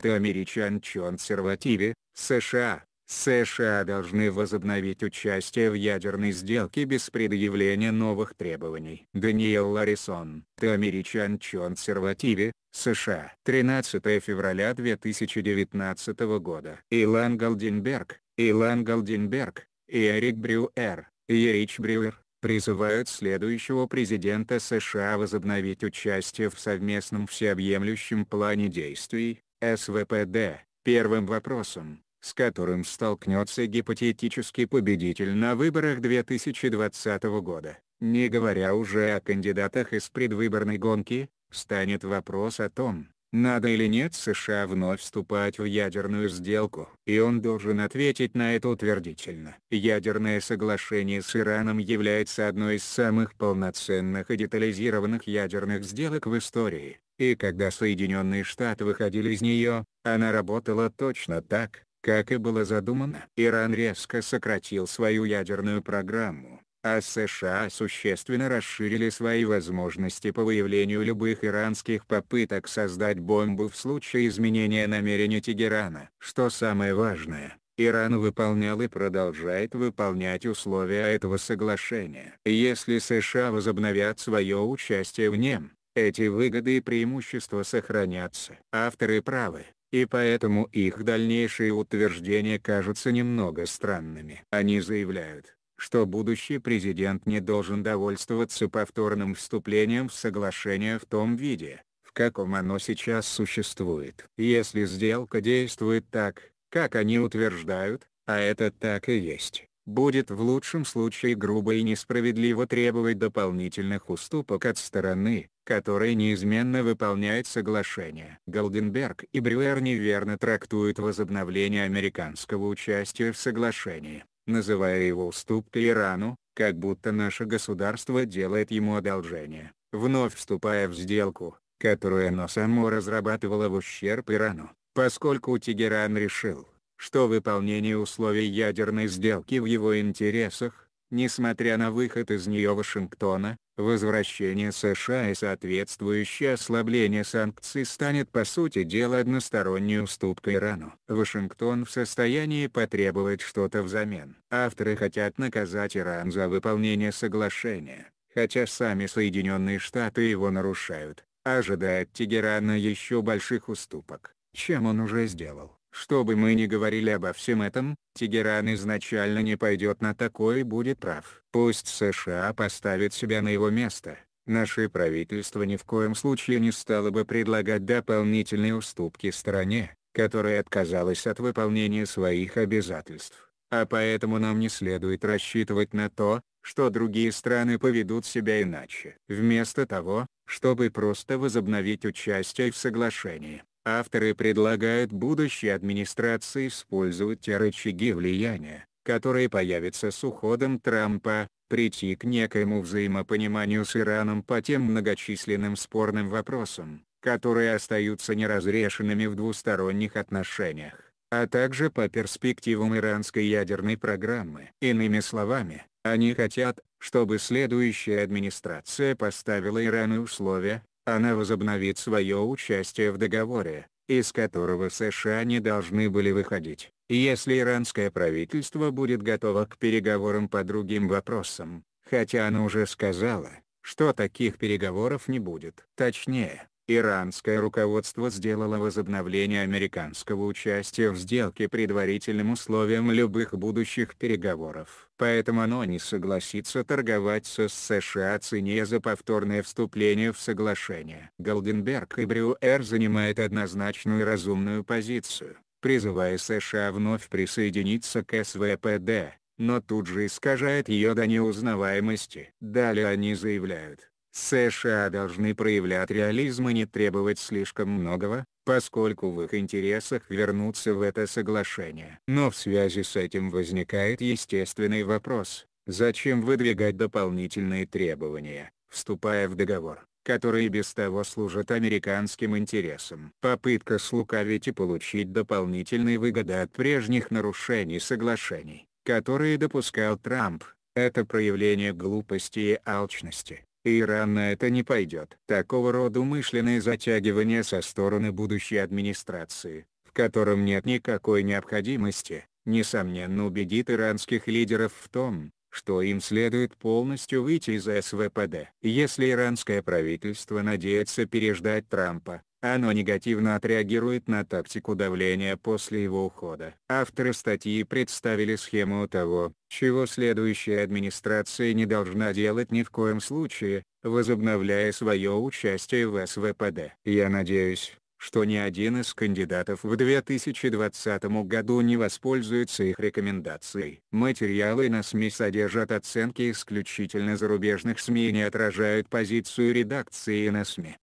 The American Conservative, США. США должны возобновить участие в ядерной сделке без предъявления новых требований. Даниэл Ларисон, The American Conservative, США. 13 февраля 2019 года. Илан Голденберг, Илан Голденберг, и Эрик Брюэр, Ерич Брюер, призывают следующего президента США возобновить участие в совместном всеобъемлющем плане действий, СВПД, первым вопросом, с которым столкнется гипотетический победитель на выборах 2020 года, не говоря уже о кандидатах из предвыборной гонки, станет вопрос о том, надо или нет США вновь вступать в ядерную сделку. И он должен ответить на это утвердительно. Ядерное соглашение с Ираном является одной из самых полноценных и детализированных ядерных сделок в истории и когда Соединенные Штаты выходили из нее, она работала точно так, как и было задумано. Иран резко сократил свою ядерную программу, а США существенно расширили свои возможности по выявлению любых иранских попыток создать бомбу в случае изменения намерений Тегерана. Что самое важное, Иран выполнял и продолжает выполнять условия этого соглашения. Если США возобновят свое участие в нем, эти выгоды и преимущества сохранятся. Авторы правы, и поэтому их дальнейшие утверждения кажутся немного странными. Они заявляют, что будущий президент не должен довольствоваться повторным вступлением в соглашение в том виде, в каком оно сейчас существует. Если сделка действует так, как они утверждают, а это так и есть, будет в лучшем случае грубо и несправедливо требовать дополнительных уступок от стороны, которые неизменно выполняют соглашение. Голденберг и Брюер неверно трактуют возобновление американского участия в соглашении, называя его уступкой Ирану, как будто наше государство делает ему одолжение, вновь вступая в сделку, которую оно само разрабатывало в ущерб Ирану, поскольку Тегеран решил, что выполнение условий ядерной сделки в его интересах, Несмотря на выход из нее Вашингтона, возвращение США и соответствующее ослабление санкций станет по сути дела односторонней уступкой Ирану. Вашингтон в состоянии потребовать что-то взамен. Авторы хотят наказать Иран за выполнение соглашения, хотя сами Соединенные Штаты его нарушают, ожидая от Тегерана еще больших уступок, чем он уже сделал. Что бы мы ни говорили обо всем этом, Тегеран изначально не пойдет на такое и будет прав. Пусть США поставит себя на его место. Наше правительство ни в коем случае не стало бы предлагать дополнительные уступки стране, которая отказалась от выполнения своих обязательств. А поэтому нам не следует рассчитывать на то, что другие страны поведут себя иначе. Вместо того, чтобы просто возобновить участие в соглашении, Авторы предлагают будущей администрации использовать те рычаги влияния, которые появятся с уходом Трампа, прийти к некоему взаимопониманию с Ираном по тем многочисленным спорным вопросам, которые остаются неразрешенными в двусторонних отношениях, а также по перспективам иранской ядерной программы. Иными словами, они хотят, чтобы следующая администрация поставила Ирану условия, она возобновит свое участие в договоре, из которого США не должны были выходить, если иранское правительство будет готово к переговорам по другим вопросам, хотя она уже сказала, что таких переговоров не будет. Точнее, Иранское руководство сделало возобновление американского участия в сделке предварительным условием любых будущих переговоров. Поэтому оно не согласится торговать с США цене за повторное вступление в соглашение. Голденберг и Брюэр занимают однозначную разумную позицию, призывая США вновь присоединиться к СВПД, но тут же искажает ее до неузнаваемости. Далее они заявляют, США должны проявлять реализм и не требовать слишком многого, поскольку в их интересах вернуться в это соглашение. Но в связи с этим возникает естественный вопрос, зачем выдвигать дополнительные требования, вступая в договор, который без того служит американским интересам. Попытка слукавить и получить дополнительные выгоды от прежних нарушений соглашений, которые допускал Трамп, это проявление глупости и алчности. Иран на это не пойдет. Такого рода умышленное затягивание со стороны будущей администрации, в котором нет никакой необходимости, несомненно убедит иранских лидеров в том, что им следует полностью выйти из СВПД. Если иранское правительство надеется переждать Трампа, оно негативно отреагирует на тактику давления после его ухода. Авторы статьи представили схему того, чего следующая администрация не должна делать ни в коем случае, возобновляя свое участие в СВПД. Я надеюсь, что ни один из кандидатов в 2020 году не воспользуется их рекомендацией. Материалы на СМИ содержат оценки исключительно зарубежных СМИ и не отражают позицию редакции на СМИ.